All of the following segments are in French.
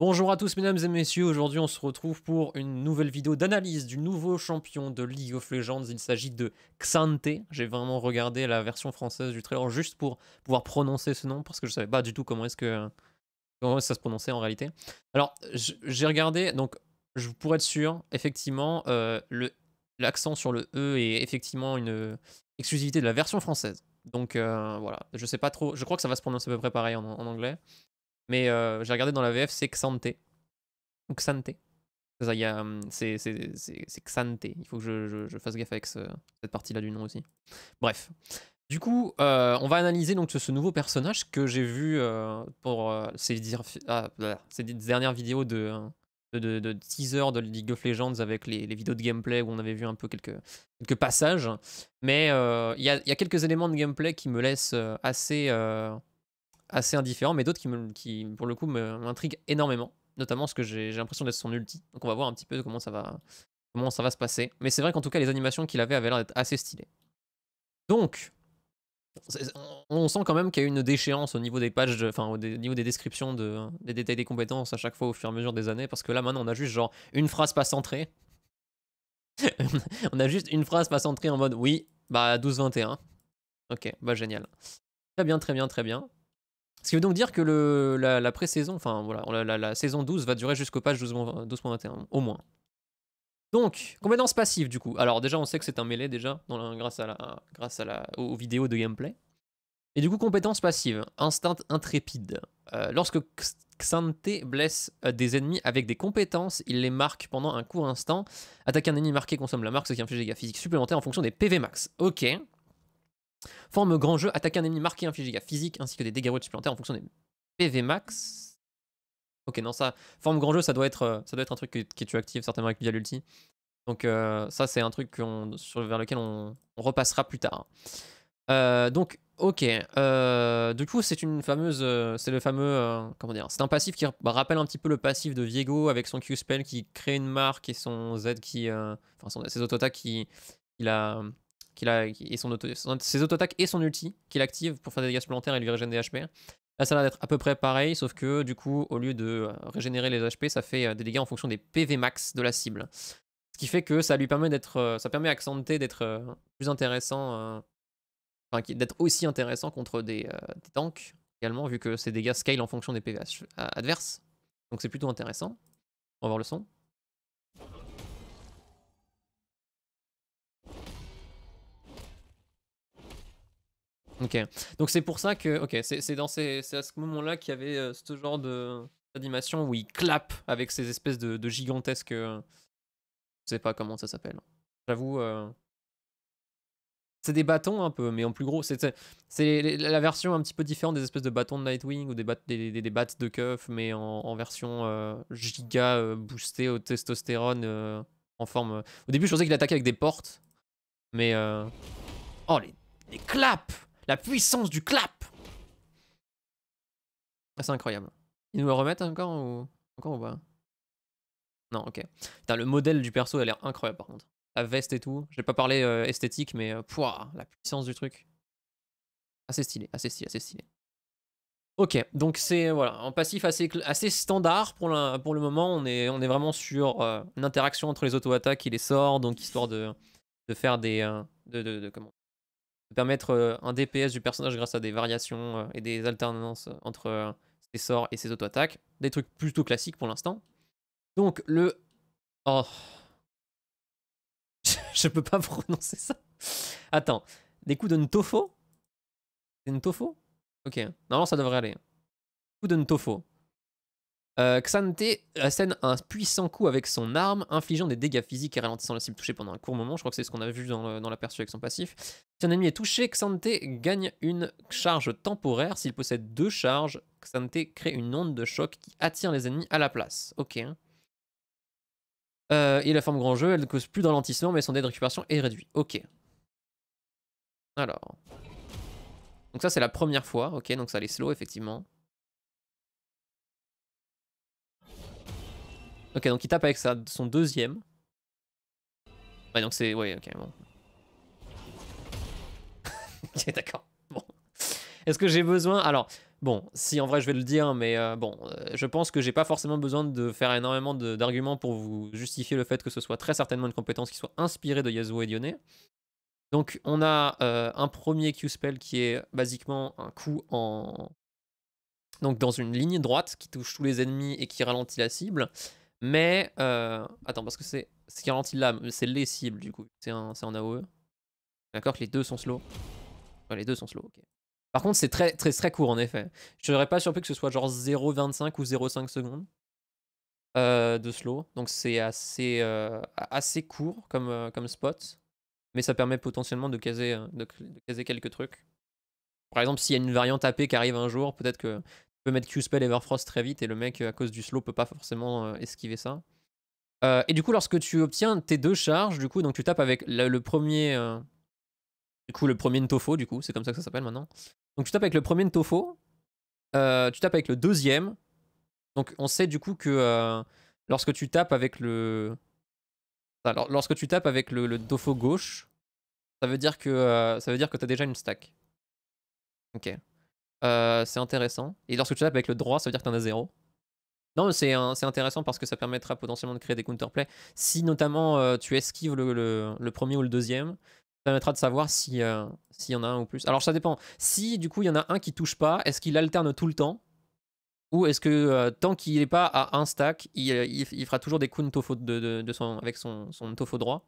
Bonjour à tous mesdames et messieurs, aujourd'hui on se retrouve pour une nouvelle vidéo d'analyse du nouveau champion de League of Legends, il s'agit de Xante, j'ai vraiment regardé la version française du trailer juste pour pouvoir prononcer ce nom parce que je savais pas du tout comment est-ce que ça se prononçait en réalité. Alors j'ai regardé, donc je pourrais être sûr, effectivement euh, l'accent sur le E est effectivement une exclusivité de la version française. Donc euh, voilà, je sais pas trop, je crois que ça va se prononcer à peu près pareil en anglais. Mais euh, j'ai regardé dans la VF, c'est Xante. Ou Xante. Hum, c'est Xante. Il faut que je, je, fasse gaffe avec cette partie-là du nom aussi. Bref. Du coup, euh, on va analyser donc ce nouveau personnage que j'ai vu euh, pour ces, ah, dernières vidéos de, de, de, teaser de League of Legends avec les, vidéos de gameplay où on avait vu un peu quelques, passages. Mais il y y, a quelques éléments de gameplay qui me laissent assez assez indifférent, mais d'autres qui, me, qui, pour le coup, m'intriguent énormément, notamment parce que j'ai l'impression d'être son ulti. Donc on va voir un petit peu comment ça va, comment ça va se passer. Mais c'est vrai qu'en tout cas, les animations qu'il avait avaient l'air d'être assez stylées. Donc, on sent quand même qu'il y a eu une déchéance au niveau des pages, enfin au, niveau des descriptions de, des détails des compétences à chaque fois au fur et à mesure des années, parce que là maintenant on a juste genre une phrase pas centrée. on a juste une phrase pas centrée en mode oui, bah 12-21. Ok, bah génial. Très bien, très bien, très bien. Ce qui veut donc dire que la, pré-saison, enfin voilà, la, saison 12 va durer jusqu'au patch 12.21, au moins. Donc, compétence passive du coup. Alors déjà, on sait que c'est un mêlée déjà, grâce, à la, aux vidéos de gameplay. Et du coup, compétence passive, instinct intrépide. Euh, lorsque Xante blesse euh, des ennemis avec des compétences, il les marque pendant un court instant. Attaque un ennemi marqué consomme la marque, ce qui inflige des dégâts physiques supplémentaires en fonction des PV max. Ok, Forme grand jeu, attaque un ennemi, marqué infligé physique ainsi que des dégâts supplémentaires en fonction des PV max. Ok, non, ça, forme grand jeu, ça doit être, euh, ça doit être un truc qui tu actives certainement avec via l'ulti. Donc, euh, ça, c'est un truc sur, vers lequel on, repassera plus tard. Euh, donc, ok. du coup, c'est une fameuse. c'est le fameux. comment dire C'est un passif qui rappelle un petit peu le passif de Viego avec son Q-Spell qui crée une marque et son Z qui. enfin, ses auto-attaques qui. Il a qu'il a, son ses auto-attaques et son ulti qu'il active pour faire des dégâts supplémentaires et lui régénérer des HP. Là, ça a être d'être à peu près pareil, sauf que du coup, au lieu de euh, régénérer les HP, ça fait euh, des dégâts en fonction des PV max de la cible. Ce qui fait que ça lui permet d'être, euh, ça permet à Xanté d'être plus intéressant, enfin, d'être aussi intéressant contre des, des, tanks également, vu que ses dégâts scale en fonction des PV adverses. Donc c'est plutôt intéressant. On va voir le son. Ok. Donc c'est pour ça que, ok, c'est dans ces, à ce moment-là qu'il y avait euh, ce genre de d'animation où il clappe avec ces espèces de, gigantesques, euh, je sais pas comment ça s'appelle. J'avoue, euh, c'est des bâtons un peu, mais en plus gros, c'est la version un petit peu différente des espèces de bâtons de Nightwing ou des des, des, battes de cuff, mais en, version giga boostée au testostérone en forme. Au début, je pensais qu'il attaquait avec des portes, mais oh les les claps la puissance du clap ah, C'est incroyable. Ils nous le remettent encore ou, encore ou pas Non, ok. le modèle du perso, a l'air incroyable par contre. La veste et tout. J'ai pas parlé euh, esthétique, mais euh, la puissance du truc. Assez stylé, assez stylé, assez stylé. Ok, donc c'est voilà, un passif assez, assez standard pour, pour le moment. On est, on est vraiment sur euh, une interaction entre les auto-attaques et les sorts, donc histoire de, de faire des, de, de, de, comment, permettre euh, un DPS du personnage grâce à des variations euh, et des alternances euh, entre ses sorts et ses auto-attaques. Des trucs plutôt classiques pour l'instant. Donc le... Oh. Je peux pas prononcer ça. Attends. Des coups de Ntofo Ntofo Ok. Normalement ça devrait aller. Coup de Ntofo. Xanté euh, Xante assène un puissant coup avec son arme, infligeant des dégâts physiques et ralentissant la cible touchée pendant un court moment. Je crois que c'est ce qu'on a vu dans, dans l'aperçu avec son passif. Si un ennemi est touché, Xante gagne une charge temporaire. S'il possède deux charges, Xante crée une onde de choc qui attire les ennemis à la place. Ok. Il euh, et la forme grand jeu, elle ne cause plus de ralentissement, mais son dé de récupération est réduit. Ok. Alors. Donc ça, c'est la première fois. Ok, donc ça allait slow, effectivement. Ok, donc il tape avec sa, son deuxième. Ouais, donc c'est... Ouais, ok, bon. ok, d'accord. Bon. Est-ce que j'ai besoin... Alors, bon, si en vrai je vais le dire, mais euh, bon, euh, je pense que j'ai pas forcément besoin de faire énormément d'arguments pour vous justifier le fait que ce soit très certainement une compétence qui soit inspirée de Yasuo et Lyonnais. Donc on a euh, un premier Q-spell qui est basiquement un coup en... Donc dans une ligne droite qui touche tous les ennemis et qui ralentit la cible. Mais, euh, attends, parce que c'est ce qui ralentit l'âme, c'est les cibles du coup, c'est en AOE. D'accord que les deux sont slow. les deux sont slow, ok. Par contre, c'est très, très, très court en effet. Je serais pas surpris que ce soit genre 0,25 ou 0,5 secondes euh, de slow. Donc c'est assez, euh, assez court comme, comme spot. Mais ça permet potentiellement de caser, de, de caser quelques trucs. Par exemple, s'il y a une variante AP qui arrive un jour, peut-être que peux mettre Q-Spell Everfrost très vite et le mec, euh, à cause du slow, peut pas forcément euh, esquiver ça. Euh, et du coup, lorsque tu obtiens tes deux charges, du coup, donc tu tapes avec le, premier. du coup, le premier Ntofo, du coup, c'est comme ça que ça s'appelle maintenant. Donc tu tapes avec le premier Ntofo, tu tapes avec le deuxième. Donc on sait du coup que lorsque tu tapes avec le. Alors, lorsque tu tapes avec le, le gauche, ça veut dire que ça veut dire que t'as déjà une stack. Ok. Euh, c'est intéressant. Et lorsque tu tapes avec le droit, ça veut dire que en as zéro. Non, c'est intéressant parce que ça permettra potentiellement de créer des counterplays. Si notamment euh, tu esquives le, premier ou le deuxième, ça permettra de savoir euh, s'il y en a un ou plus. Alors ça dépend. Si du coup il y en a un qui touche pas, est-ce qu'il alterne tout le temps Ou est-ce que tant qu'il n'est pas à un stack, il, fera toujours des coups de, de, son, avec son, son droit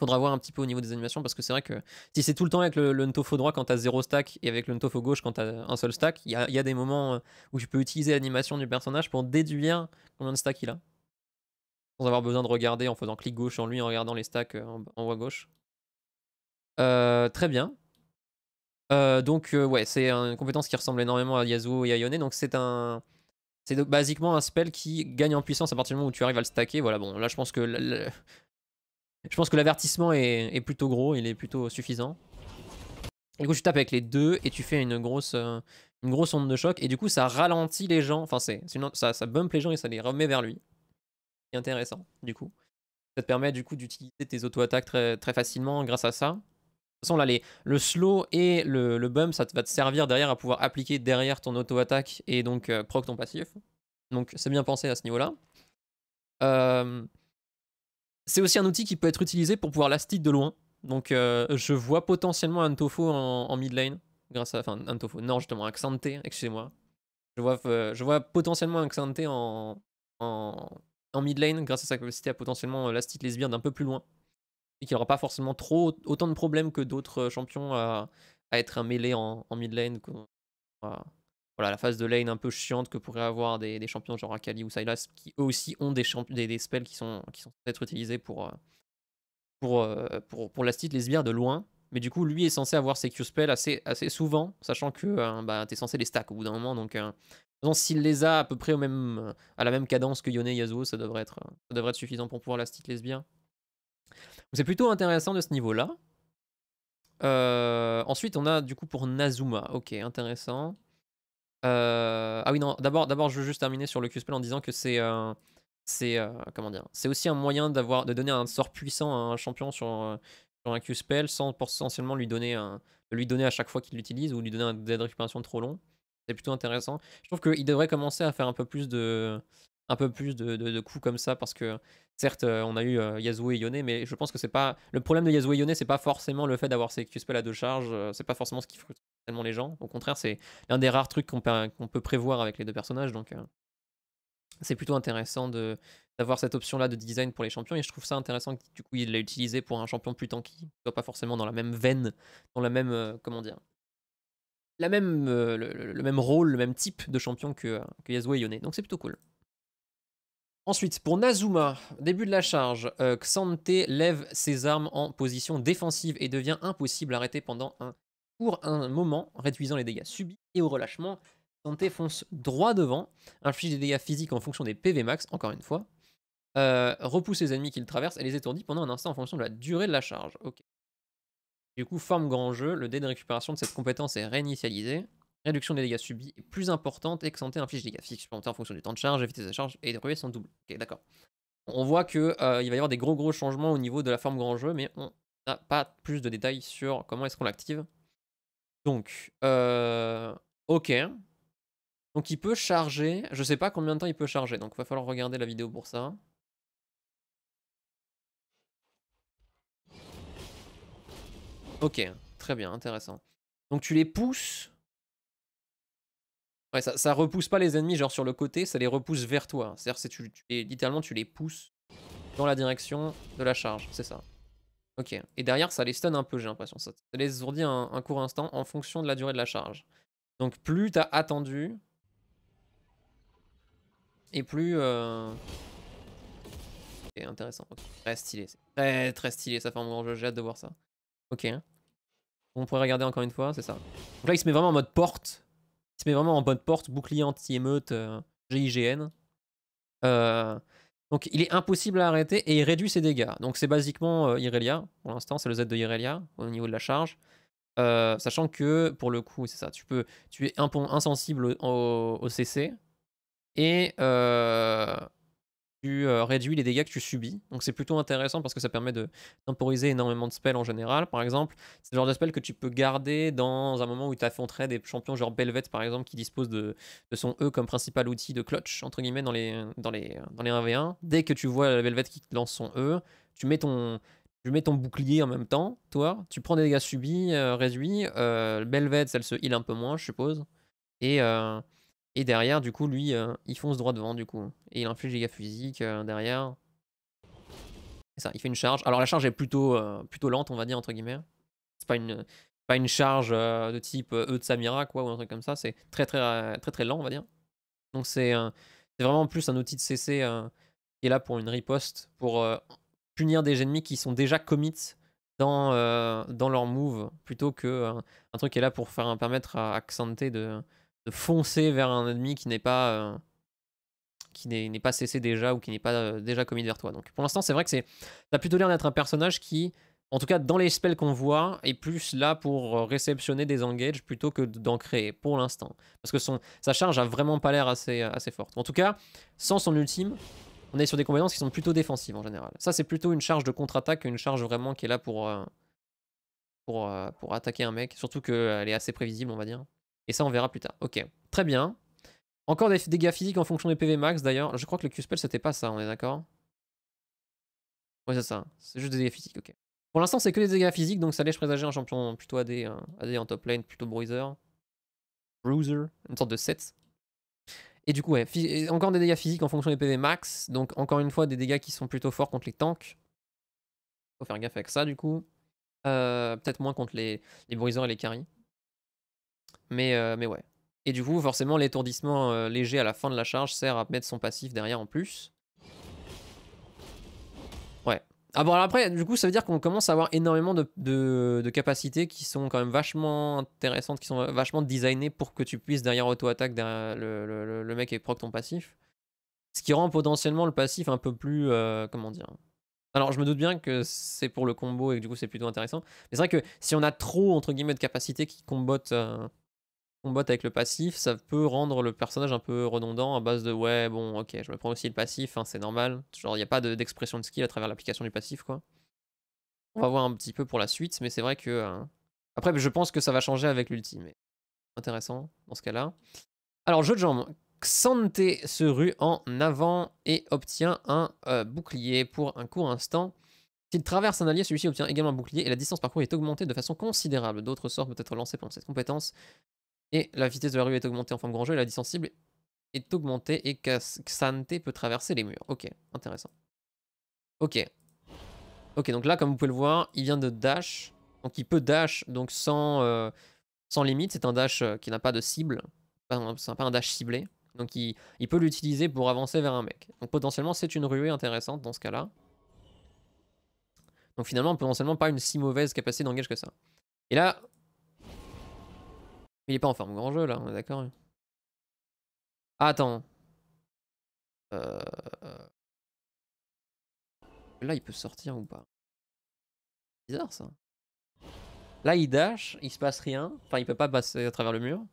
Faudra voir un petit peu au niveau des animations parce que c'est vrai que si c'est tout le temps avec le, Ntofo droit quand t'as zéro stack et avec le Ntofo gauche quand t'as un seul stack, il y a, des moments euh, où tu peux utiliser l'animation du personnage pour déduire combien de stacks il a. Sans avoir besoin de regarder en faisant clic gauche en lui, en regardant les stacks euh, en, haut à gauche. Euh, très bien. donc ouais, c'est une compétence qui ressemble énormément à Yasuo et à Yone, donc c'est un... C'est donc basiquement un spell qui gagne en puissance à partir du moment où tu arrives à le stacker. Voilà, bon, là je pense que je pense que l'avertissement est, plutôt gros, il est plutôt suffisant. Du coup, tu tapes avec les deux et tu fais une grosse, euh, une grosse onde de choc. Et du coup, ça ralentit les gens. Enfin, c'est, ça, ça bump les gens et ça les remet vers lui. C'est intéressant, du coup. Ça te permet, du coup, d'utiliser tes auto-attaques très, très facilement grâce à ça. De toute façon, là, le slow et le, bump, ça va te servir derrière à pouvoir appliquer derrière ton auto-attaque et donc euh, proc ton passif. Donc, c'est bien pensé à ce niveau-là. Euh, c'est aussi un outil qui peut être utilisé pour pouvoir last de loin. Donc euh, je vois potentiellement un Tofo en, mid lane, grâce à. Enfin, un Tofo, non, justement, un Xante, excusez-moi. Je vois, euh, je vois potentiellement un Xante en, en, en, mid lane, grâce à sa capacité à potentiellement euh, lastite les sbires d'un peu plus loin. Et qu'il n'aura pas forcément trop autant de problèmes que d'autres champions à, être un mêlé en, en mid lane voilà, la phase de lane un peu chiante que pourraient avoir des, champions genre Akali ou Silas, qui eux aussi ont des, spells qui sont, qui sont peut-être utilisés pour, euh, euh, pour, pour, la les de loin. Mais du coup, lui est censé avoir ses Q-spells assez, assez souvent, sachant que euh, bah, tu es censé les stack au bout d'un moment. Donc, s'il les a à peu près au même, à la même cadence que Yone et Yasuo, ça devrait, être, ça devrait être suffisant pour pouvoir la lesbienne. les C'est plutôt intéressant de ce niveau-là. ensuite, on a du coup pour Nazuma. Ok, intéressant. Euh, ah oui, non, d'abord, d'abord, je veux juste terminer sur le Q-Spell en disant que c'est. Euh, c'est euh, comment dire C'est aussi un moyen d'avoir de donner un sort puissant à un champion sur, sur un Q-Spell sans potentiellement lui donner, lui donner à chaque fois qu'il l'utilise ou lui donner un délai de récupération trop long. C'est plutôt intéressant. Je trouve qu'il devrait commencer à faire un peu plus de un peu plus de, de, coups comme ça parce que certes on a eu Yasuo et Yone mais je pense que c'est pas le problème de Yasuo et Yone c'est pas forcément le fait d'avoir ces q spells à deux charges c'est pas forcément ce qui faut les gens. Au contraire, c'est l'un des rares trucs qu'on peut, prévoir avec les deux personnages. Donc, euh, c'est plutôt intéressant d'avoir cette option-là de design pour les champions. Et je trouve ça intéressant que du coup, il l'a utilisé pour un champion plus tanky, pas forcément dans la même veine, dans la même. Euh, comment dire la même, euh, le, même rôle, le même type de champion que, que Yasuo et Yone. Donc, c'est plutôt cool. Ensuite, pour Nazuma, début de la charge, Xanté Xante lève ses armes en position défensive et devient impossible à arrêter pendant un pour un moment, réduisant les dégâts subis et au relâchement. Santé fonce droit devant, inflige des dégâts physiques en fonction des PV max, encore une fois. Euh, repousse les ennemis qu'il traverse et les étourdit pendant un instant en fonction de la durée de la charge. Ok. Du coup, forme grand jeu, le dé de récupération de cette compétence est réinitialisé. Réduction des dégâts subis est plus importante et que santé inflige des dégâts physiques en fonction du temps de charge, la vitesse de charge et de ruée sont double. Ok, d'accord. On voit que euh, il va y avoir des gros gros changements au niveau de la forme grand jeu, mais on n'a pas plus de détails sur comment est-ce qu'on l'active. Donc, euh, ok. Donc il peut charger, je sais pas combien de temps il peut charger, donc il va falloir regarder la vidéo pour ça. Ok, très bien, intéressant. Donc tu les pousses. Ouais, ça, repousse pas les ennemis genre sur le côté, ça les repousse vers toi. C'est-à-dire littéralement tu les pousses dans la direction de la charge, c'est ça. Ok. Et derrière, ça les stun un peu, j'ai l'impression. Ça les zourdit un, un, court instant en fonction de la durée de la charge. Donc plus t'as attendu, et plus... Euh... intéressant. Très stylé. Très très stylé, ça fait un bon jeu, j'ai hâte de voir ça. Ok. On pourrait regarder encore une fois, c'est ça. Donc là, il se met vraiment en mode porte. Il se met vraiment en mode porte, bouclier anti-émeute, GIGN. Euh... euh donc il est impossible à arrêter et il réduit ses dégâts. Donc c'est basiquement euh, Irelia. Pour l'instant, c'est le Z de Irelia au niveau de la charge. Euh, sachant que pour le coup, c'est ça, tu peux, tu es pont insensible au, CC et euh, tu euh, réduis les dégâts que tu subis. Donc c'est plutôt intéressant parce que ça permet de temporiser énormément de spells en général. Par exemple, c'est le genre de spell que tu peux garder dans un moment où tu affronterais des champions genre Belvet par exemple qui dispose de, son E comme principal outil de clutch entre guillemets dans les, dans les, dans les 1v1. Dès que tu vois Belvet qui lance son E, tu mets ton, mets ton bouclier en même temps, toi, tu prends des dégâts subis, euh, réduits, euh, elle se heal un peu moins, je suppose, et, euh, et derrière, du coup, lui, euh, il fonce droit devant, du coup. Et il inflige des gars physiques euh, derrière. Et ça, il fait une charge. Alors la charge est plutôt, euh, plutôt lente, on va dire, entre guillemets. C'est pas une, pas une charge de type E de Samira, quoi, ou un truc comme ça. C'est très, très, très, très lent, on va dire. Donc c'est vraiment plus un outil de CC qui est là pour une riposte, pour punir des ennemis qui sont déjà commits dans, dans leur move, plutôt que un truc qui est là pour faire, permettre à Accenté de de foncer vers un ennemi qui n'est pas euh, qui n'est pas cessé déjà ou qui n'est pas euh, déjà commis vers toi. Donc pour l'instant, c'est vrai que c'est t'as plutôt l'air d'être un personnage qui en tout cas, dans les spells qu'on voit, est plus là pour euh, réceptionner des engages plutôt que d'en créer, pour l'instant. Parce que son, sa charge a vraiment pas l'air assez, assez forte. En tout cas, sans son ultime, on est sur des compétences qui sont plutôt défensives en général. Ça, c'est plutôt une charge de contre-attaque qu'une charge vraiment qui est là pour, pour, pour attaquer un mec. Surtout qu'elle est assez prévisible, on va dire. Et ça, on verra plus tard. Ok, très bien. Encore des dégâts physiques en fonction des PV max d'ailleurs. Je crois que le Q-Spell c'était pas ça, on est d'accord Ouais, c'est ça. C'est juste des dégâts physiques, ok. Pour l'instant, c'est que des dégâts physiques, donc ça laisse présager un champion plutôt AD, euh, en top lane, plutôt Bruiser. Bruiser, une sorte de set. Et du coup, ouais, encore des dégâts physiques en fonction des PV max. Donc, encore une fois, des dégâts qui sont plutôt forts contre les tanks. Faut faire gaffe avec ça, du coup. Euh, peut-être moins contre les, les et les carries. Mais, euh, mais ouais. Et du coup, forcément, l'étourdissement euh, léger à la fin de la charge sert à mettre son passif derrière en plus. Ouais. Ah bon, alors après, du coup, ça veut dire qu'on commence à avoir énormément de, de, capacités qui sont quand même vachement intéressantes, qui sont vachement designées pour que tu puisses derrière auto-attaque le, le, mec et proc ton passif. Ce qui rend potentiellement le passif un peu plus. Euh, comment dire alors, je me doute bien que c'est pour le combo et que du coup, c'est plutôt intéressant. Mais c'est vrai que si on a trop, entre guillemets, de capacités qui combattent botte avec le passif, ça peut rendre le personnage un peu redondant à base de ouais, bon, ok, je me prends aussi le passif, hein, c'est normal. Genre, il n'y a pas d'expression de, skill à travers l'application du passif, quoi. On va voir un petit peu pour la suite, mais c'est vrai que. Euh, après, je pense que ça va changer avec l'ultime, intéressant dans ce cas-là. Alors, jeu de jambes. Xante se rue en avant et obtient un euh, bouclier pour un court instant. S'il traverse un allié, celui-ci obtient également un bouclier et la distance parcourue est augmentée de façon considérable. D'autres sorts peuvent être lancés pendant cette compétence. Et la vitesse de la rue est augmentée en forme grand jeu et la distance cible est augmentée et Xante peut traverser les murs. Ok, intéressant. Ok. Ok, donc là, comme vous pouvez le voir, il vient de dash. Donc il peut dash, donc sans, euh, sans limite. C'est un dash euh, qui n'a pas de cible. C'est pas un dash ciblé. Donc il, il peut l'utiliser pour avancer vers un mec. Donc potentiellement, c'est une ruée intéressante dans ce cas-là. Donc finalement, potentiellement, pas une si mauvaise capacité d'engage que ça. Et là, il est pas en forme grand jeu là, on est d'accord hein. ah, Attends. Euh, là, il peut sortir ou pas Bizarre ça. Là, il dash, il se passe rien. Enfin, il peut pas passer à travers le mur.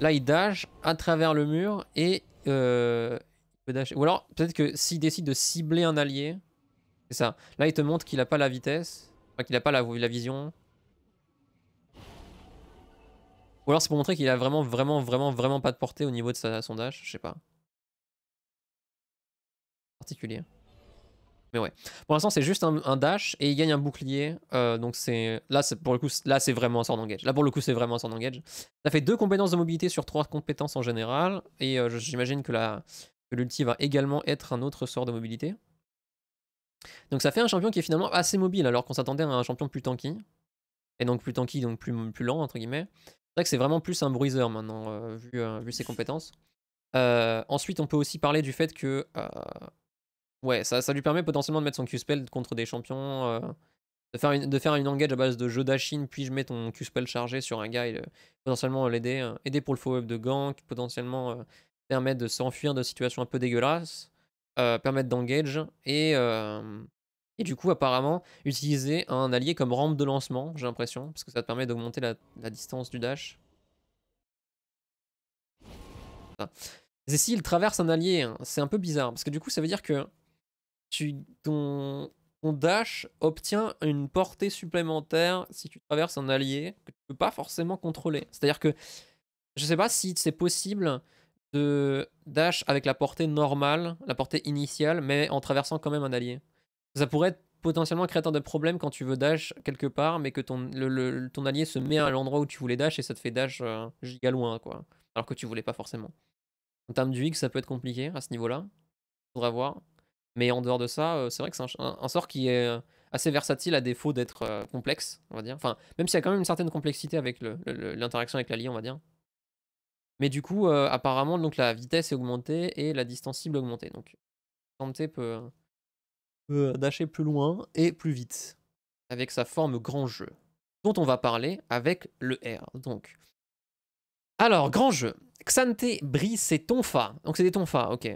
Là, il dash à travers le mur et euh, il peut dash. Ou alors, peut-être que s'il décide de cibler un allié, c'est ça. Là, il te montre qu'il a pas la vitesse, enfin, qu'il a pas la vision. Ou alors c'est pour montrer qu'il a vraiment, vraiment, vraiment, vraiment pas de portée au niveau de sa sondage, je sais pas. Particulier. Mais ouais. Pour l'instant, c'est juste un, dash et il gagne un bouclier. Euh, donc c'est là, c'est pour le coup, là c'est vraiment un sort d'engage. Là pour le coup, c'est vraiment un sort d'engage. Ça fait deux compétences de mobilité sur trois compétences en général et euh, j'imagine que l'ulti va également être un autre sort de mobilité. Donc ça fait un champion qui est finalement assez mobile alors qu'on s'attendait à un champion plus tanky et donc plus tanky donc plus plus lent entre guillemets vrai que c'est vraiment plus un bruiseur maintenant, euh, vu, euh, vu, ses compétences. Euh, ensuite, on peut aussi parler du fait que. ouais, ça, ça, lui permet potentiellement de mettre son Q-Spell contre des champions. De faire, une, de faire une engage à base de jeu d'Achine, puis je mets ton Q-Spell chargé sur un gars potentiellement l'aider, aider pour le faux-up de gank, potentiellement permettre de s'enfuir de situations un peu dégueulasses, permettre d'engage et, et du coup, apparemment, utiliser un allié comme rampe de lancement, j'ai l'impression, parce que ça te permet d'augmenter la, distance du dash. Et si il traverse un allié, hein, c'est un peu bizarre, parce que du coup, ça veut dire que tu, ton, dash obtient une portée supplémentaire si tu traverses un allié que tu peux pas forcément contrôler. C'est-à-dire que je ne sais pas si c'est possible de dash avec la portée normale, la portée initiale, mais en traversant quand même un allié. Ça pourrait être potentiellement créateur de problèmes quand tu veux dash quelque part, mais que ton, ton allié se met à l'endroit où tu voulais dash et ça te fait dash euh, giga loin, quoi. Alors que tu voulais pas forcément. En termes du X, ça peut être compliqué à ce niveau-là. Faudra voir. Mais en dehors de ça, euh, c'est vrai que c'est un, sort qui est euh, assez versatile à défaut d'être complexe, on va dire. Enfin, même s'il y a quand même une certaine complexité avec l'interaction avec l'allié, on va dire. Mais du coup, apparemment, donc la vitesse est augmentée et la distance cible augmentée. Donc, tenter peut d'acheter plus loin et plus vite, avec sa forme grand jeu, dont on va parler avec le R. Donc. Alors, grand jeu. Xante, Brise ses Tonfa. Donc c'est des Tonfa, ok.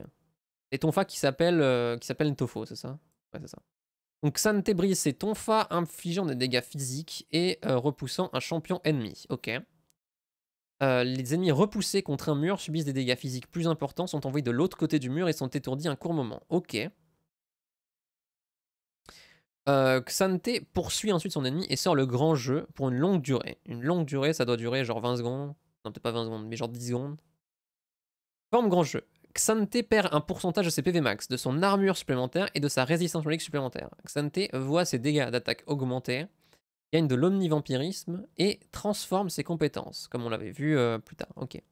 Des Tonfa qui s'appellent euh, Ntofo, c'est ça Ouais, c'est ça. Donc Xante, Brise ses Tonfa infligeant des dégâts physiques et euh, repoussant un champion ennemi, ok. Euh, les ennemis repoussés contre un mur subissent des dégâts physiques plus importants, sont envoyés de l'autre côté du mur et sont étourdis un court moment. Ok. Euh, Xante poursuit ensuite son ennemi et sort le grand jeu pour une longue durée. Une longue durée, ça doit durer genre 20 secondes. Non, peut-être pas 20 secondes, mais genre 10 secondes. Forme grand jeu. Xante perd un pourcentage de ses PV max, de son armure supplémentaire et de sa résistance magique supplémentaire. Xante voit ses dégâts d'attaque augmenter, gagne de l'omnivampirisme et transforme ses compétences, comme on l'avait vu euh, plus tard. Ok.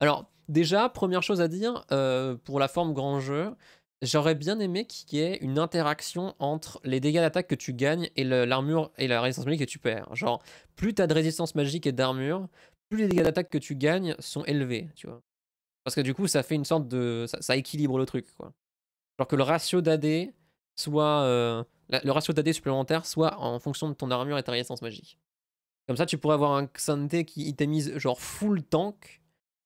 Alors, déjà, première chose à dire, euh, pour la forme grand jeu, J'aurais bien aimé qu'il y ait une interaction entre les dégâts d'attaque que tu gagnes et l'armure et la résistance magique que tu perds. Genre, plus t'as de résistance magique et d'armure, plus les dégâts d'attaque que tu gagnes sont élevés, tu vois. Parce que du coup, ça fait une sorte de... ça, équilibre le truc, quoi. Genre que le ratio d'AD soit... Euh, le ratio d'AD supplémentaire soit en fonction de ton armure et ta résistance magique. Comme ça, tu pourrais avoir un Xante qui mis genre full tank,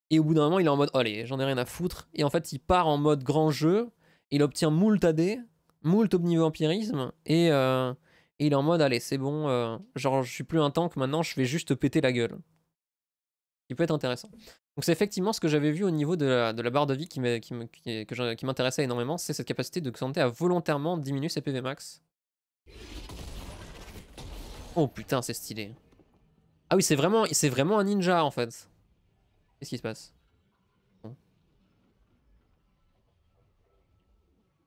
et au bout d'un moment, il est en mode, allez, j'en ai rien à foutre, et en fait, il part en mode grand jeu, il obtient moult AD, moult omnivampirisme, et, euh, et il est en mode allez, c'est bon, euh, genre je suis plus un tank maintenant, je vais juste péter la gueule. Il peut être intéressant. Donc c'est effectivement ce que j'avais vu au niveau de la, barre de vie qui m'intéressait énormément, c'est cette capacité de Xanté à volontairement diminuer ses PV max. Oh putain, c'est stylé. Ah oui, c'est vraiment, vraiment un ninja en fait. Qu'est-ce qui se passe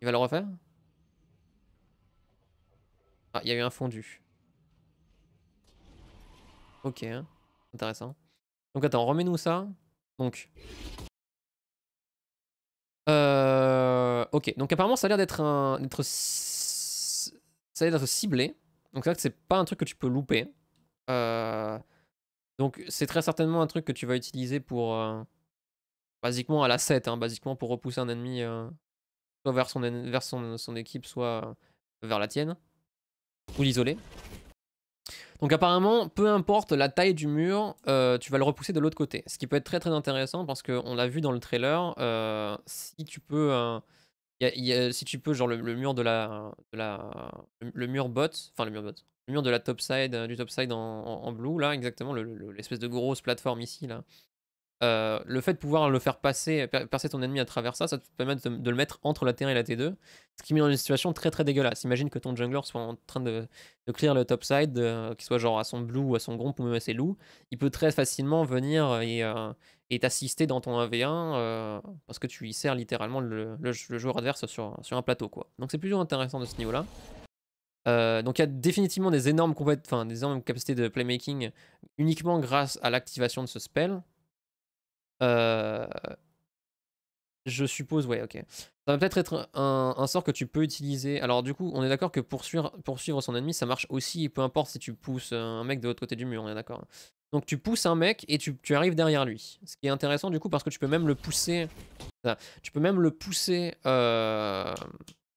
va le refaire Ah, il y a eu un fondu. Ok, intéressant. Donc attends, remets-nous ça. Donc. Euh, ok, donc apparemment ça a l'air d'être un... Ça a l'air d'être ciblé. Donc c'est que c'est pas un truc que tu peux louper. Euh, donc c'est très certainement un truc que tu vas utiliser pour... Euh, basiquement à la 7, hein, basiquement pour repousser un ennemi soit vers, son, équipe, soit euh, vers la tienne, ou l'isoler. Donc apparemment, peu importe la taille du mur, euh, tu vas le repousser de l'autre côté. Ce qui peut être très très intéressant parce qu'on l'a vu dans le trailer, euh, si tu peux... si tu peux, genre le, mur de la, Le mur bot, enfin le mur bot, le mur de la top du top side en, en, blue, là, exactement, l'espèce de grosse plateforme ici, là, euh, le fait de pouvoir le faire passer, percer ton ennemi à travers ça, ça te permet de, le mettre entre la T1 et la T2, ce qui met dans une situation très très dégueulasse. Imagine que ton jungler soit en train de, de clear le topside, side euh, qu'il soit genre à son blue ou à son gromp ou même à ses loups, il peut très facilement venir et euh, t'assister dans ton 1v1 parce que tu y sers littéralement le, le, joueur adverse sur, un plateau quoi. Donc c'est plutôt intéressant de ce niveau-là. donc il y a définitivement des énormes, des énormes capacités de playmaking uniquement grâce à l'activation de ce spell. Euh, je suppose, ouais, ok. Ça va peut-être être, un, sort que tu peux utiliser. Alors, du coup, on est d'accord que poursuivre, poursuivre son ennemi, ça marche aussi, peu importe si tu pousses un mec de l'autre côté du mur, on est d'accord. Donc, tu pousses un mec et tu, arrives derrière lui. Ce qui est intéressant, du coup, parce que tu peux même le pousser. tu peux même le pousser. Euh,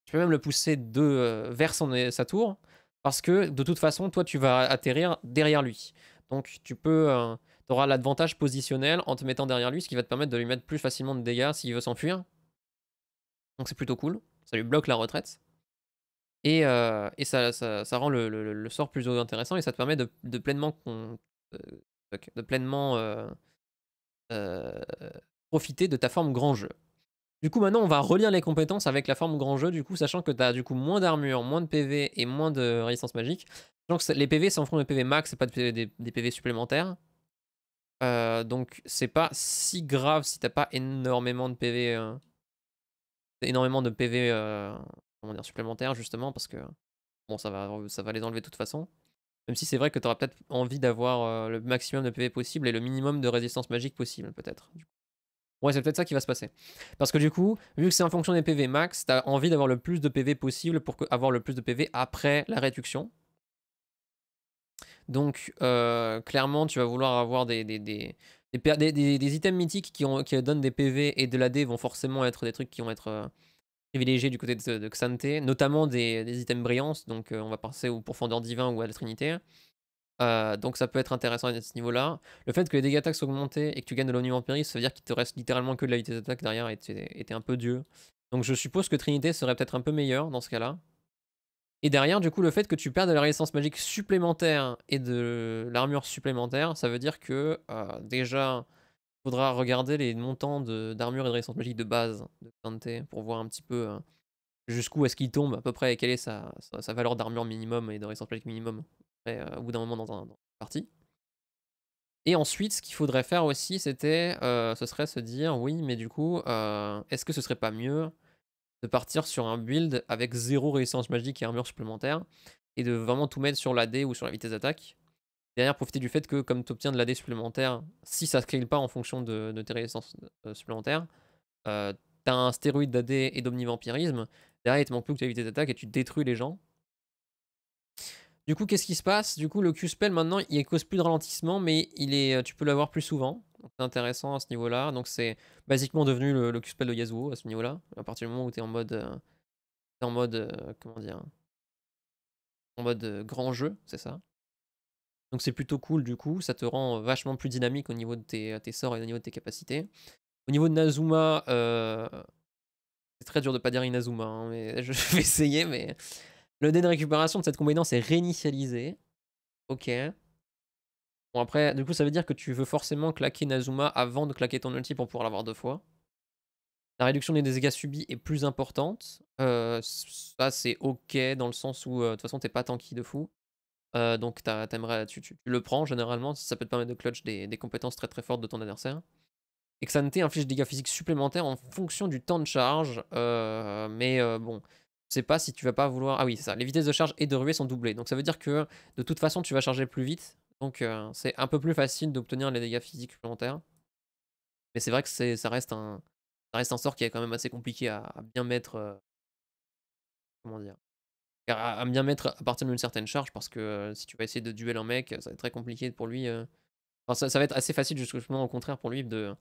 tu peux même le pousser de, euh, vers son, sa tour. Parce que, de toute façon, toi, tu vas atterrir derrière lui. Donc, tu peux tu auras l'avantage positionnel en te mettant derrière lui, ce qui va te permettre de lui mettre plus facilement de dégâts s'il veut s'enfuir. Donc c'est plutôt cool. Ça lui bloque la retraite. Et, euh, ça, ça, rend le, sort plus intéressant et ça te permet de, pleinement, de pleinement euh, euh, profiter de ta forme grand jeu. Du coup, maintenant, on va relire les compétences avec la forme grand jeu, du coup, sachant que tu as du coup moins d'armure, moins de PV et moins de résistance magique. Sachant que les PV, c'est en des PV max, et pas des PV supplémentaires. Euh, donc c'est pas si grave si t'as pas énormément de PV, euh, énormément de PV euh, supplémentaires justement parce que bon ça va, ça va les enlever de toute façon. Même si c'est vrai que t'auras peut-être envie d'avoir le maximum de PV possible et le minimum de résistance magique possible peut-être. Ouais c'est peut-être ça qui va se passer. Parce que du coup vu que c'est en fonction des PV max, t'as envie d'avoir le plus de PV possible pour avoir le plus de PV après la réduction. Donc, euh, clairement, tu vas vouloir avoir des, des, items mythiques qui, donnent des PV et de l'AD vont forcément être des trucs qui vont être euh, privilégiés du côté de, Xanthé. notamment des, items brillance. Donc, euh, on va passer au pourfendeur divin ou à la Trinité. donc ça peut être intéressant à ce niveau-là. Le fait que les dégâts taxes augmentent et que tu gagnes de l'omni Vampiris, ça veut dire qu'il te reste littéralement que de la vitesse d'attaque derrière et t'es un peu dieu. Donc je suppose que Trinité serait peut-être un peu meilleur dans ce cas-là. Et derrière, du coup, le fait que tu perdes de la résistance magique supplémentaire et de l'armure supplémentaire, ça veut dire que euh, déjà, il faudra regarder les montants d'armure et de résistance magique de base de TNT pour voir un petit peu euh, jusqu'où est-ce qu'il tombe à peu près et quelle est sa, valeur d'armure minimum et de résistance magique minimum euh, au bout d'un moment dans, un, dans, partie. Et ensuite, ce qu'il faudrait faire aussi, c'était, ce serait se dire, oui, mais du coup, est-ce que ce serait pas mieux de partir sur un build avec zéro résistance magique et armure supplémentaire, et de vraiment tout mettre sur l'AD ou sur la vitesse d'attaque. Derrière, profiter du fait que comme tu obtiens de l'AD supplémentaire, si ça ne crée pas en fonction de, tes résistances euh, supplémentaires, euh, t'as un stéroïde d'AD et d'omnivampirisme, derrière il te manque plus que ta vitesse d'attaque et tu détruis les gens. Du coup, qu'est-ce qui se passe Du coup, le Q-Spell maintenant, il cause plus de ralentissement, mais il est, euh, tu peux l'avoir plus souvent c'est intéressant à ce niveau-là. Donc c'est basiquement devenu le, cuspel spell de Yasuo à ce niveau-là. À partir du moment où tu es en mode. Euh, en mode. Euh, comment dire En mode euh, grand jeu, c'est ça. Donc c'est plutôt cool du coup. Ça te rend vachement plus dynamique au niveau de tes, tes sorts et au niveau de tes capacités. Au niveau de Nazuma. c'est très dur de pas dire Inazuma, hein, mais je vais essayer. Mais le dé de récupération de cette combinaison est réinitialisé. Ok. Bon, après, du coup, ça veut dire que tu veux forcément claquer Nazuma avant de claquer ton ulti pour pouvoir l'avoir deux fois. La réduction des dégâts subis est plus importante. Euh, ça, c'est ok dans le sens où, euh, de toute façon, t'es pas tanky de fou. Euh, donc t'aimerais, tu, dessus tu, le prends généralement, si ça peut te permettre de clutch des, compétences très très fortes de ton adversaire. et ça inflige des dégâts physiques supplémentaires en fonction du temps de charge, mais bon, je sais pas si tu vas pas vouloir... Ah oui, c'est ça, les vitesses de charge et de ruée sont doublées, donc ça veut dire que de toute façon tu vas charger plus vite, donc c'est un peu plus facile d'obtenir les dégâts physiques supplémentaires. Mais c'est vrai que ça reste, un, reste un sort qui est quand même assez compliqué à, bien mettre. comment dire à, à, bien mettre à partir d'une certaine charge parce que si tu vas essayer de duel un mec, ça va être très compliqué pour lui. Enfin, ça, va être assez facile, justement, au contraire, pour lui de,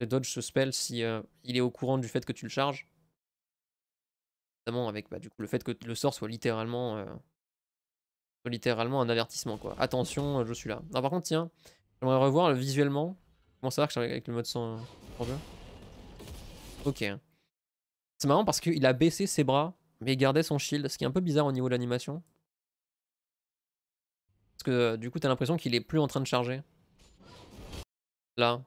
dodge ce spell si il est au courant du fait que tu le charges. Notamment avec bah, du coup, le fait que le sort soit littéralement littéralement un avertissement quoi. Attention, euh, je suis là. par contre, tiens, j'aimerais revoir visuellement comment ça marche avec le mode sans, euh, Ok. C'est marrant parce qu'il a baissé ses bras, mais il gardait son shield, ce qui est un peu bizarre au niveau de l'animation. Parce que euh, du coup, t'as l'impression qu'il est plus en train de charger. Là.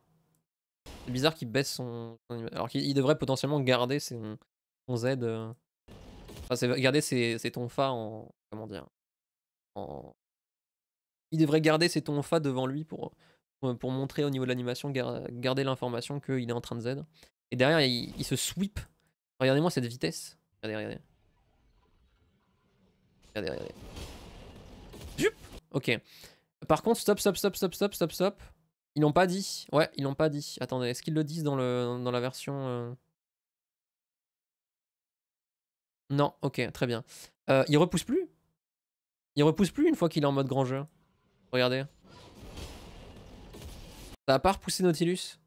C'est bizarre qu'il baisse son... Alors qu'il devrait potentiellement garder son, Z... garder ses, ses tonfa en... Comment dire il devrait garder ses tons devant lui pour, euh, pour, montrer au niveau de l'animation, garder l'information qu'il est en train de Z. Et derrière, il, se sweep. Regardez-moi cette vitesse. Regardez, regardez. ok. Par contre, stop, stop, stop, stop, stop, stop, stop. Ils l'ont pas dit. Ouais, ils l'ont pas dit. Attendez, est-ce qu'ils le disent dans, le, dans la version... Euh? Non, ok, très bien. Euh, il repousse plus il repousse plus une fois qu'il est en mode grand jeu. Regardez. Ça a pas repoussé Nautilus.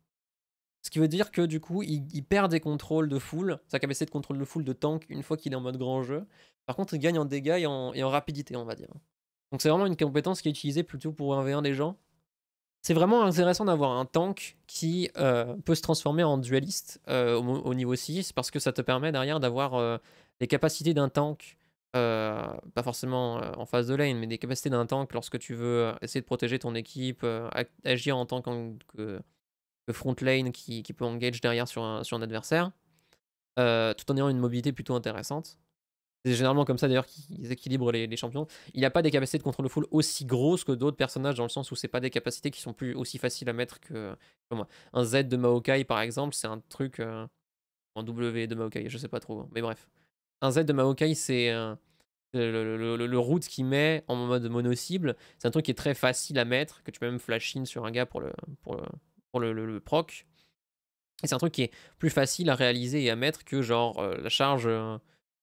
Ce qui veut dire que du coup, il, perd des contrôles de full, sa capacité de contrôle de foule de tank une fois qu'il est en mode grand jeu. Par contre, il gagne en dégâts et en, rapidité, on va dire. Donc c'est vraiment une compétence qui est utilisée plutôt pour 1 v des gens. C'est vraiment intéressant d'avoir un tank qui euh, peut se transformer en dualiste euh, au, niveau 6 parce que ça te permet derrière d'avoir euh, les capacités d'un tank euh, pas forcément euh, en phase de lane, mais des capacités d'un tank lorsque tu veux euh, essayer de protéger ton équipe, agir en tant que, front lane qui, peut engage derrière sur un, sur un adversaire, tout en ayant une mobilité plutôt intéressante. C'est généralement comme ça d'ailleurs qu'ils équilibrent les, champions. Il a pas des capacités de contrôle de foule aussi grosses que d'autres personnages, dans le sens où c'est pas des capacités qui sont plus aussi faciles à mettre que. Comme un Z de Maokai par exemple, c'est un truc. en W de Maokai, je sais pas trop, mais bref un Z de Maokai, c'est le, route qui met en mode mono-cible. C'est un truc qui est très facile à mettre, que tu peux même flash in sur un gars pour le, pour le, proc. Et c'est un truc qui est plus facile à réaliser et à mettre que genre euh, la charge euh,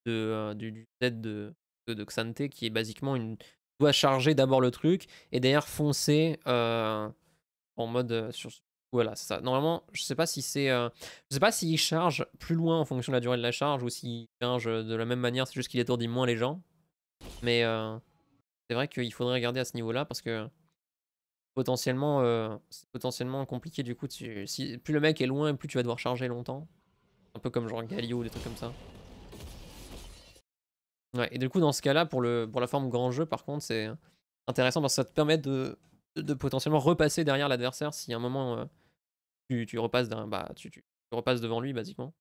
de, euh, du, Z de, de, Xante qui est basiquement une. doit charger d'abord le truc et derrière foncer en mode sur, voilà, ça. Normalement, je sais pas si c'est. Euh, je sais pas s'il charge plus loin en fonction de la durée de la charge ou s'il charge euh, de la même manière, c'est juste qu'il étourdit moins les gens. Mais euh, c'est vrai qu'il faudrait regarder à ce niveau-là parce que potentiellement, c'est potentiellement compliqué du coup. si, plus le mec est loin, plus tu vas devoir charger longtemps. Un peu comme genre Galio ou des trucs comme ça. Ouais, et du coup, dans ce cas-là, pour, pour la forme grand jeu, par contre, c'est intéressant parce que ça te permet de, de, potentiellement repasser derrière l'adversaire si à un moment tu, repasses d'un bah tu, repasses devant lui basiquement.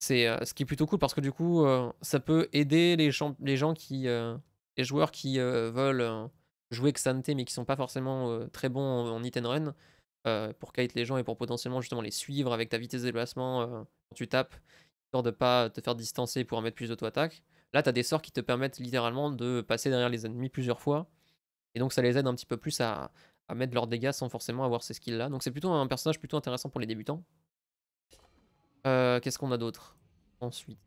C'est ce qui est plutôt cool parce que du coup ça peut aider les, les gens qui les joueurs qui veulent jouer Xante mais qui sont pas forcément très bons en, en and run pour kite les gens et pour potentiellement justement les suivre avec ta vitesse de déplacement quand tu tapes histoire de pas te faire distancer pour en mettre plus d'auto-attaque. Là, tu as des sorts qui te permettent littéralement de passer derrière les ennemis plusieurs fois. Et donc, ça les aide un petit peu plus à, à mettre leurs dégâts sans forcément avoir ces skills-là. Donc c'est plutôt un personnage plutôt intéressant pour les débutants. Euh, qu'est-ce qu'on a d'autre ensuite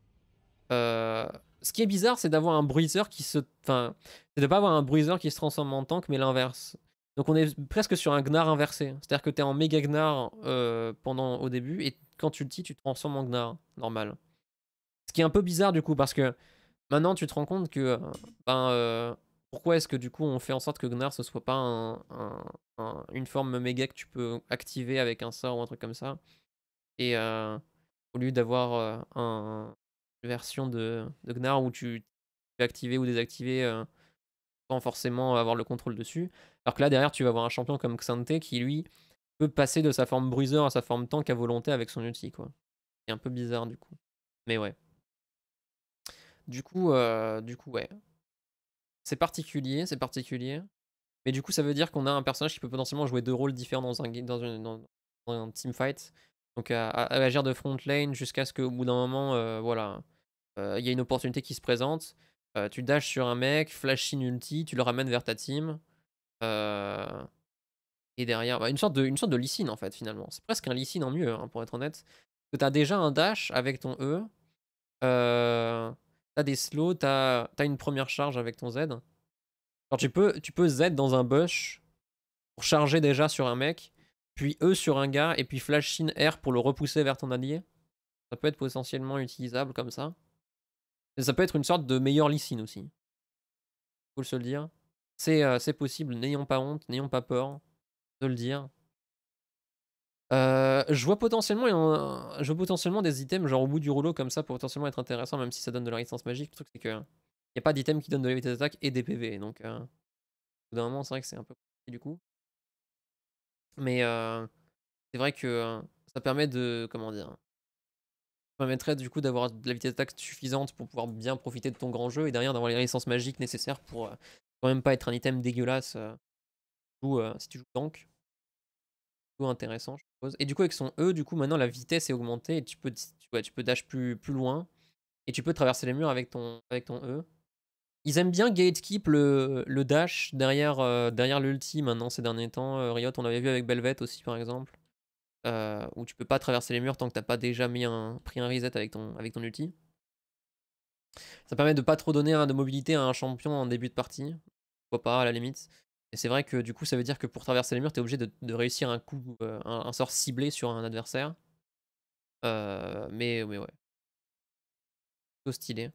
euh, Ce qui est bizarre, c'est d'avoir un bruiseur qui se... Enfin, c'est de pas avoir un bruiseur qui se transforme en tank, mais l'inverse. Donc on est presque sur un Gnar inversé. C'est-à-dire que tu es en méga Gnar euh, pendant, au début, et quand tu le dis, tu te transformes en Gnar, normal. Ce qui est un peu bizarre du coup, parce que maintenant tu te rends compte que... ben, pourquoi est-ce que du coup on fait en sorte que Gnar ce soit pas une forme méga que tu peux activer avec un sort ou un truc comme ça Et euh, au lieu d'avoir euh, une version de, Gnar où tu peux activer ou désactiver euh, sans forcément avoir le contrôle dessus, alors que là derrière tu vas avoir un champion comme Xante qui lui peut passer de sa forme bruiser à sa forme tank à volonté avec son outil quoi. C'est un peu bizarre du coup. Mais ouais. Du coup, du coup ouais. C'est particulier, c'est particulier. Mais du coup, ça veut dire qu'on a un personnage qui peut potentiellement jouer deux rôles différents dans un, dans une, dans, un team fight Donc à, agir de front lane jusqu'à ce au bout d'un moment, euh, voilà, euh, il y a une opportunité qui se présente. Euh, tu dashes sur un mec, flash in ulti, tu le ramènes vers ta team. et derrière, bah, une sorte de, une sorte de licine en fait finalement. C'est presque un lycine en mieux, hein, pour être honnête. Tu as déjà un dash avec ton E des slows, t'as as une première charge avec ton Z. Alors tu peux, tu peux Z dans un bush pour charger déjà sur un mec, puis E sur un gars, et puis flash in R pour le repousser vers ton allié. Ça peut être potentiellement utilisable comme ça. ça peut être une sorte de meilleur lysine aussi. Faut se le dire. Euh, c'est possible, n'ayons pas honte, n'ayons pas peur de le dire. Euh, je vois potentiellement, potentiellement des items genre au bout du rouleau comme ça pour potentiellement être intéressant, même si ça donne de la résistance magique. Le truc c'est que il n'y a pas d'item qui donne de la vitesse d'attaque et des PV, donc euh, d'un moment c'est vrai que c'est un peu compliqué du coup. Mais euh, c'est vrai que ça permet de, comment dire, ça permettrait du coup d'avoir de la vitesse d'attaque suffisante pour pouvoir bien profiter de ton grand jeu et derrière d'avoir les résistances magiques nécessaires pour quand même pas être un item dégueulasse. Ou si tu joues tank, intéressant, je Et du coup, avec son E, du coup, maintenant la vitesse est augmentée et tu peux, tu, vois tu peux dash plus, plus loin et tu peux traverser les murs avec ton, avec ton E. Ils aiment bien gatekeep le, le dash derrière, euh, derrière l'ulti maintenant ces derniers temps. Euh, Riot, on l'avait vu avec Belvet aussi par exemple, euh, où tu peux pas traverser les murs tant que t'as pas déjà mis un, pris un reset avec ton, avec ton ulti. Ça permet de pas trop donner hein, de mobilité à un champion en début de partie. Pourquoi pas à la limite. Et c'est vrai que du coup, ça veut dire que pour traverser les murs, t'es obligé de, réussir un coup, euh, un, sort ciblé sur un adversaire. Euh, mais, mais ouais. Plutôt stylé.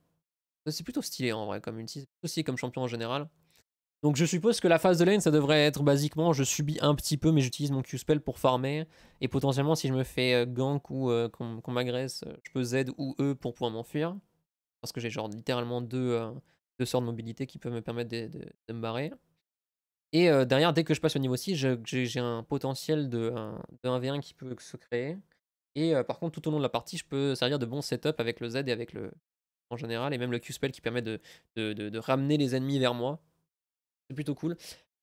C'est plutôt stylé en vrai comme ulti, aussi comme champion en général. Donc je suppose que la phase de lane, ça devrait être basiquement je subis un petit peu, mais j'utilise mon Q-spell pour farmer. Et potentiellement, si je me fais euh, gank ou qu'on m'agresse, je peux Z ou E pour pouvoir m'enfuir. Parce que j'ai genre littéralement deux, deux sorts de mobilité qui peuvent me permettre de me barrer. Et derrière, dès que je passe au niveau 6, j'ai un potentiel de, 1v1 qui peut se créer. Et par contre, tout au long de la partie, je peux servir de bon setup avec le Z et avec le en général, et même le Q-Spell qui permet de, ramener les ennemis vers moi. C'est plutôt cool.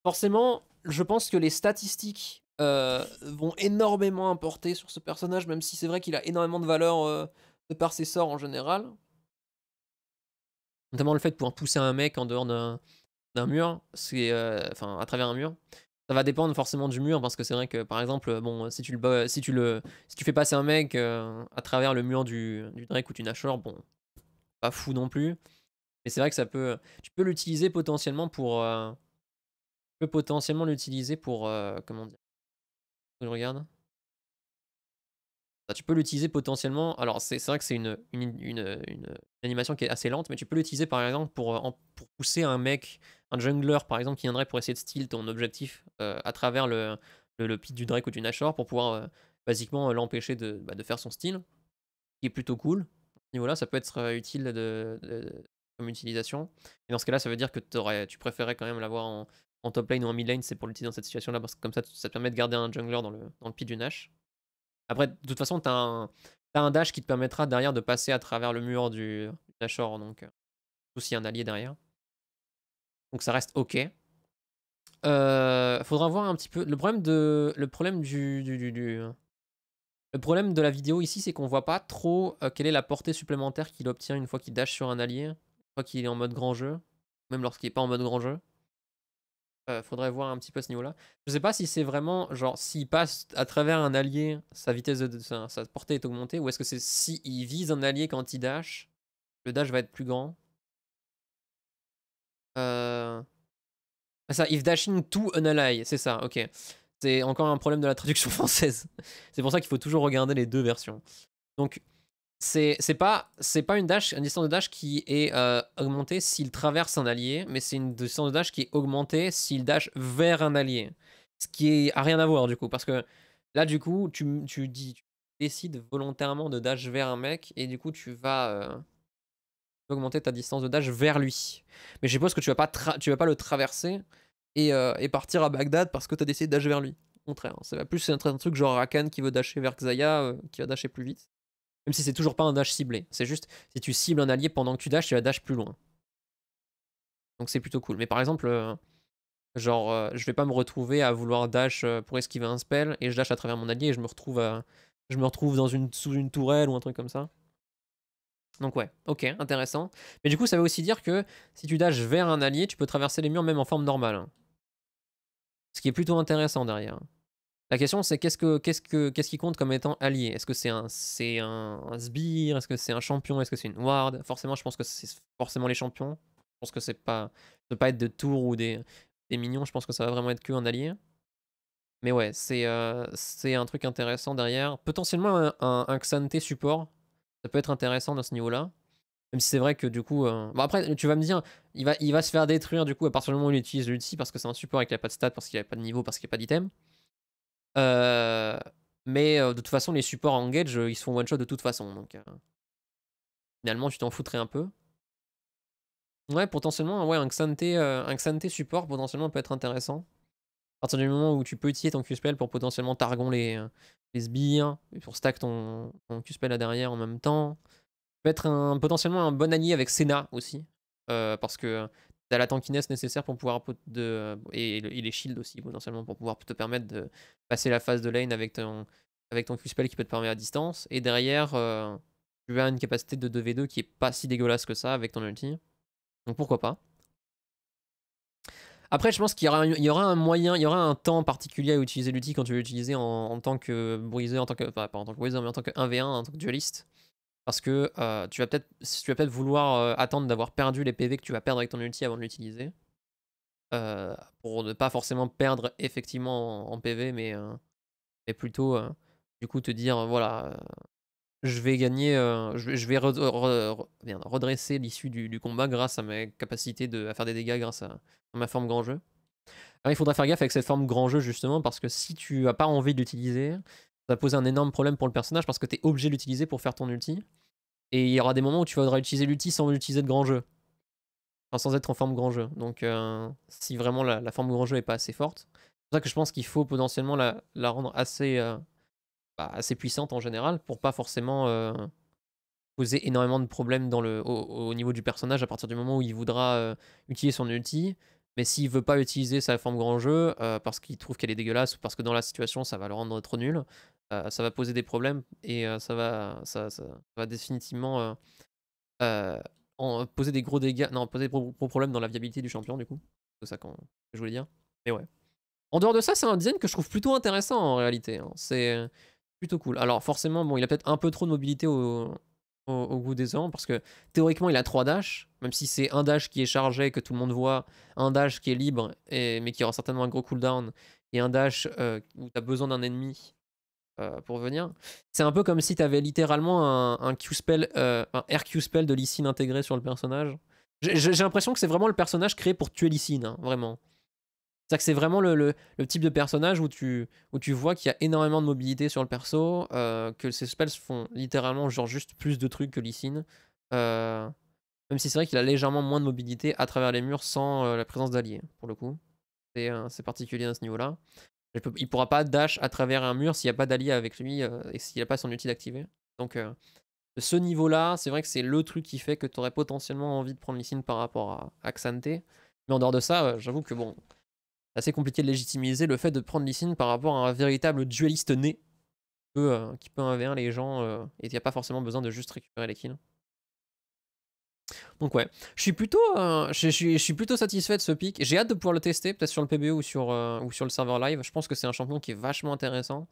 Forcément, je pense que les statistiques vont énormément importer sur ce personnage, même si c'est vrai qu'il a énormément de valeur de par ses sorts en général. Notamment le fait de pouvoir pousser un mec en dehors d'un d'un mur, c'est euh, enfin à travers un mur, ça va dépendre forcément du mur parce que c'est vrai que par exemple euh, bon si tu le si tu le si tu fais passer un mec euh, à travers le mur du, du Drake ou du Nashor bon pas fou non plus mais c'est vrai que ça peut tu peux l'utiliser potentiellement pour peux potentiellement l'utiliser pour comment dire je regarde bah, tu peux l'utiliser potentiellement. Alors, c'est vrai que c'est une, une, animation qui est assez lente, mais tu peux l'utiliser par exemple pour, euh, pour, pousser un mec, un jungler par exemple, qui viendrait pour essayer de steal ton objectif euh, à travers le, le, pit du Drake ou du Nashor pour pouvoir euh, basiquement l'empêcher bah, de, faire son steal, qui est plutôt cool. À ce niveau-là, ça peut être utile de, comme utilisation. Et dans ce cas-là, ça veut dire que tu préférais quand même l'avoir en, top lane ou en mid lane, c'est pour l'utiliser dans cette situation-là, parce que comme ça, ça te permet de garder un jungler dans le, dans le pit du Nash. Après, de toute façon, tu as, un, dash qui te permettra derrière de passer à travers le mur du, du Dashor, donc aussi euh, un allié derrière. Donc ça reste ok. Euh, faudra voir un petit peu. Le problème de, le problème du, le problème de la vidéo ici, c'est qu'on voit pas trop euh, quelle est la portée supplémentaire qu'il obtient une fois qu'il dash sur un allié, une fois qu'il est en mode grand jeu, même lorsqu'il est pas en mode grand jeu. Euh, faudrait voir un petit peu ce niveau-là. Je sais pas si c'est vraiment, genre, s'il passe à travers un allié, sa vitesse de, sa, portée est augmentée, ou est-ce que c'est si il vise un allié quand il dash, le dash va être plus grand. Euh... Ah, ça, if dashing to an ally, c'est ça, ok. C'est encore un problème de la traduction française. c'est pour ça qu'il faut toujours regarder les deux versions. Donc, c'est pas c'est pas une dash une distance de dash qui est euh, augmentée s'il traverse un allié mais c'est une distance de dash qui est augmentée s'il dash vers un allié ce qui est, a rien à voir du coup parce que là du coup tu, dis décides volontairement de dash vers un mec et du coup tu vas euh, augmenter ta distance de dash vers lui mais je suppose que tu vas pas tu vas pas le traverser et, euh, partir à Bagdad parce que tu as décidé de dash vers lui au contraire ça c'est plus un, un truc genre Rakan qui veut dasher vers Xayah qui va dasher plus vite même si c'est toujours pas un dash ciblé. C'est juste, si tu cibles un allié pendant que tu dashes, tu vas dash plus loin. Donc c'est plutôt cool. Mais par exemple, euh, genre, euh, je vais pas me retrouver à vouloir dash euh, pour esquiver un spell, et je dash à travers mon allié, et je me retrouve, je me retrouve dans une, sous une tourelle ou un truc comme ça. Donc ouais, ok, intéressant. Mais du coup, ça veut aussi dire que si tu dashes vers un allié, tu peux traverser les murs même en forme normale. Hein. Ce qui est plutôt intéressant derrière. La question, c'est qu'est-ce que, qu'est-ce que, qu'est-ce qui compte comme étant allié Est-ce que c'est un, c'est un, sbire Est-ce que c'est un champion Est-ce que c'est une ward Forcément, je pense que c'est forcément les champions. Je pense que c'est pas, peut pas être de tours ou des, des minions. Je pense que ça va vraiment être qu'un allié. Mais ouais, euh, c'est, un truc intéressant derrière. Potentiellement un, un, support, ça peut être intéressant dans ce niveau-là. Même si c'est vrai que du coup. Euh, bon, après, tu vas me dire, il va, il va se faire détruire du coup à partir du moment où il utilise l'ulti parce que c'est un support avec qu'il pas de stats, parce qu'il a pas de niveau, parce qu'il a pas d'item. Euh, mais euh, de toute façon, les supports engage, euh, ils se font one shot de toute façon. Donc finalement, tu t'en foutrais un peu. Ouais, potentiellement, ouais, un Xante, un support potentiellement peut être intéressant. À partir du moment où tu peux utiliser ton Q-Spell pour potentiellement targon les, les sbires, et pour stack ton, ton Q-Spell à derrière en même temps. peut être un, potentiellement un bon allié avec Senna aussi. parce que la tankiness nécessaire pour pouvoir. De, euh, et, les shields aussi, potentiellement, pour pouvoir te permettre de passer la phase de lane avec ton, avec ton Q-spell qui peut te permettre à distance. Et derrière, euh, tu as une capacité de 2v2 qui est pas si dégueulasse que ça avec ton ulti. Donc pourquoi pas. Après, je pense qu'il y, y, aura un moyen, il y aura un temps particulier à utiliser l'ulti quand tu veux l'utiliser en, tant que briseur, en tant que, en tant que mais en tant que 1v1, en tant que dualiste. Parce que euh, tu vas peut-être peut vouloir euh, attendre d'avoir perdu les PV que tu vas perdre avec ton ulti avant de l'utiliser. Euh, pour ne pas forcément perdre effectivement en, PV, mais, mais plutôt du coup te dire voilà, je vais gagner, je, vais redresser l'issue du, combat grâce à ma capacité de, à faire des dégâts grâce à, ma forme grand jeu. il faudra faire gaffe avec cette forme grand jeu justement parce que si tu n'as pas envie de l'utiliser ça va poser un énorme problème pour le personnage parce que tu es obligé de l'utiliser pour faire ton ulti. Et il y aura des moments où tu voudras utiliser l'ulti sans utiliser de grand jeu. Enfin, sans être en forme grand jeu. Donc, euh, si vraiment la, forme grand jeu est pas assez forte, c'est pour ça que je pense qu'il faut potentiellement la, rendre assez, euh, bah, assez puissante en général pour pas forcément euh, poser énormément de problèmes dans le, au, niveau du personnage à partir du moment où il voudra utiliser son ulti mais s'il veut pas utiliser sa forme grand jeu euh, parce qu'il trouve qu'elle est dégueulasse ou parce que dans la situation ça va le rendre trop nul, euh, ça va poser des problèmes et euh, ça, va, ça, ça, va définitivement en, poser des gros dégâts, non, poser gros, problèmes dans la viabilité du champion du coup. C'est ça que je voulais dire. Mais ouais. En dehors de ça, c'est un design que je trouve plutôt intéressant en réalité. Hein. C'est plutôt cool. Alors forcément, bon, il a peut-être un peu trop de mobilité au, au, goût des ans, parce que théoriquement il a trois dash, même si c'est un dash qui est chargé que tout le monde voit, un dash qui est libre et, mais qui aura certainement un gros cooldown et un dash euh, où tu as besoin d'un ennemi euh, pour venir. C'est un peu comme si tu avais littéralement un, un Q spell, euh, un RQ spell de Lysine intégré sur le personnage. J'ai l'impression que c'est vraiment le personnage créé pour tuer Lysine, hein, vraiment cest que c'est vraiment le, type de personnage où tu, où tu vois qu'il y a énormément de mobilité sur le perso, euh, que ses spells font littéralement genre juste plus de trucs que Lee euh, même si c'est vrai qu'il a légèrement moins de mobilité à travers les murs sans euh, la présence d'alliés, pour le coup. C'est particulier à ce niveau-là. Il pourra pas dash à travers un mur s'il n'y a pas d'allié avec lui et s'il n'a pas son outil activé. Donc ce niveau-là, c'est vrai que c'est le truc qui fait que tu aurais potentiellement envie de prendre Lee par rapport à, Xanté. Mais en dehors de ça, j'avoue que bon, assez compliqué de légitimiser le fait de prendre Lee Sin par rapport à un véritable dueliste né qui peut, 1 euh, les gens euh, et il n'y a pas forcément besoin de juste récupérer les kills. Donc ouais, je suis plutôt, euh, je, suis plutôt satisfait de ce pic. J'ai hâte de pouvoir le tester, peut-être sur le PBE ou sur, ou sur le serveur live. Je pense que c'est un champion qui est vachement intéressant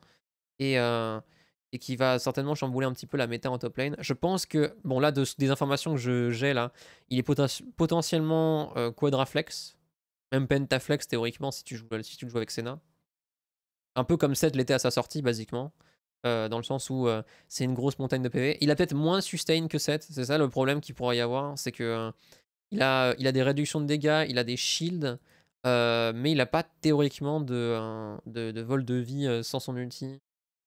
et, qui va certainement chambouler un petit peu la méta en top lane. Je pense que, bon là, des informations que j'ai là, il est potentiellement quadraflex même Pentaflex, théoriquement, si tu joues, si tu joues avec Senna. Un peu comme Seth l'était à sa sortie, basiquement. Euh, dans le sens où euh, c'est une grosse montagne de PV. Il a peut-être moins sustain que 7, c'est ça le problème qu'il pourrait y avoir, c'est que euh, il, a, il a des réductions de dégâts, il a des shields, mais il n'a pas théoriquement de, de, vol de vie sans son ulti. Il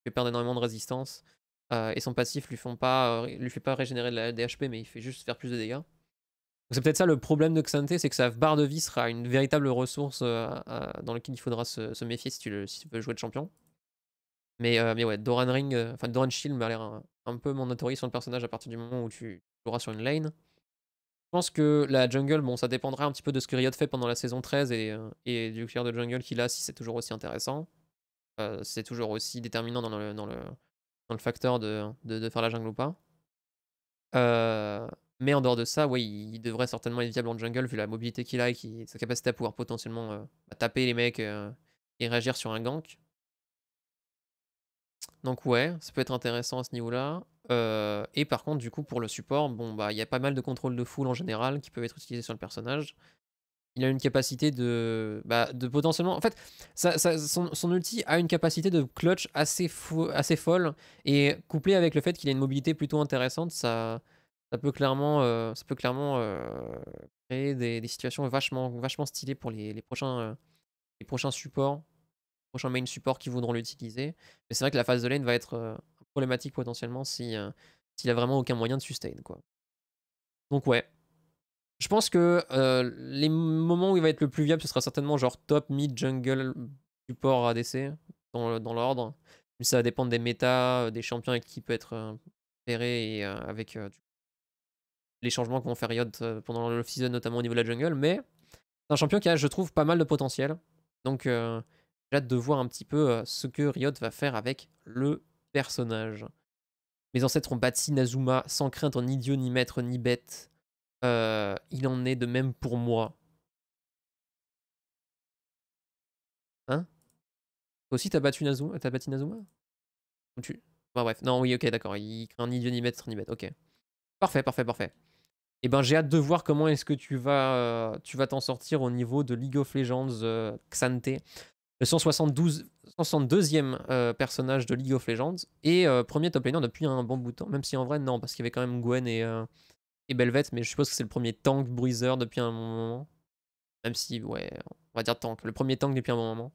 fait perdre énormément de résistance et son passif lui font pas lui fait pas régénérer de la, des HP, mais il fait juste faire plus de dégâts. C'est peut-être ça le problème de Xanté, c'est que sa barre de vie sera une véritable ressource euh, euh, dans laquelle il faudra se, méfier si tu, veux jouer de champion. Mais, euh, mais ouais, Doran Ring, enfin Doran Shield m'a l'air un, peu mandatory sur le personnage à partir du moment où tu joueras sur une lane. Je pense que la jungle, bon, ça dépendra un petit peu de ce que Riot fait pendant la saison 13 et, du clear de jungle qu'il a, si c'est toujours aussi intéressant. c'est toujours aussi déterminant dans le, facteur de, de, faire la jungle ou pas. Euh, mais en dehors de ça, oui, il devrait certainement être viable en jungle vu la mobilité qu'il a et sa capacité à pouvoir potentiellement euh, taper les mecs euh, et réagir sur un gank. Donc ouais, ça peut être intéressant à ce niveau-là. Euh, et par contre, du coup, pour le support, bon bah il y a pas mal de contrôles de foule en général qui peuvent être utilisés sur le personnage. Il a une capacité de, bah, de potentiellement. En fait, son, son, ulti a une capacité de clutch assez, assez folle. Et couplé avec le fait qu'il a une mobilité plutôt intéressante, ça, ça peut clairement, euh, ça peut clairement euh, créer des, des, situations vachement, vachement stylées pour les, les prochains, euh, les prochains supports, les prochains main supports qui voudront l'utiliser. Mais c'est vrai que la phase de lane va être problématique potentiellement si, s'il a vraiment aucun moyen de sustain. Quoi. Donc ouais. Je pense que les moments où il va être le plus viable, ce sera certainement genre top, mid, jungle, support ADC, dans, dans l'ordre. Mais ça va dépendre des méta, des champions qui peut être péré et avec du les changements que vont faire Riot euh, pendant l'off-season, notamment au niveau de la jungle. Mais c'est un champion qui a, je trouve, pas mal de potentiel. Donc euh, j'ai hâte de voir un petit peu euh, ce que Riot va faire avec le personnage. Mes ancêtres ont bâti Nazuma sans crainte en idiot ni maître, ni bête. il en est de même pour moi. Hein Toi aussi, t'as battu Nazuma T'as battu Nazuma Bah bref, non, oui, ok, d'accord. Il craint ni dieu, ni maître, ni bête. Ok. Parfait, parfait, parfait. Et eh ben, j'ai hâte de voir comment est-ce que tu vas euh, tu vas t'en sortir au niveau de League of Legends euh, Xante, le 172, 162e euh, personnage de League of Legends et euh, premier top laner depuis un bon bout de temps, même si en vrai non, parce qu'il y avait quand même Gwen et, et Belvette, mais je suppose que c'est le premier tank bruiser depuis un bon moment. Même si, ouais, on va dire tank, le premier tank depuis un bon moment.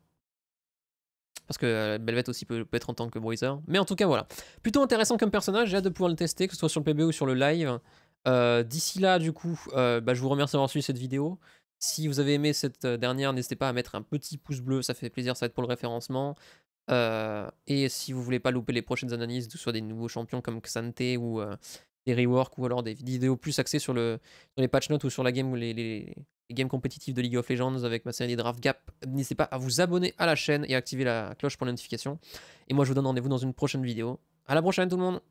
Parce que Belvette aussi peut, être en tank que bruiser. Mais en tout cas, voilà. Plutôt intéressant comme personnage, j'ai hâte de pouvoir le tester, que ce soit sur le PB ou sur le live. Euh, d'ici là, du coup, euh, bah, je vous remercie d'avoir suivi cette vidéo. Si vous avez aimé cette euh, dernière, n'hésitez pas à mettre un petit pouce bleu, ça fait plaisir, ça aide pour le référencement. et si vous voulez pas louper les prochaines analyses, que ce soit des nouveaux champions comme Xante ou des reworks ou alors des vidéos plus axées sur, les patch notes ou sur la game ou les, games compétitives de League of Legends avec ma série des draft gap, n'hésitez pas à vous abonner à la chaîne et à activer la cloche pour les notifications. Et moi, je vous donne rendez-vous dans une prochaine vidéo. À la prochaine, tout le monde!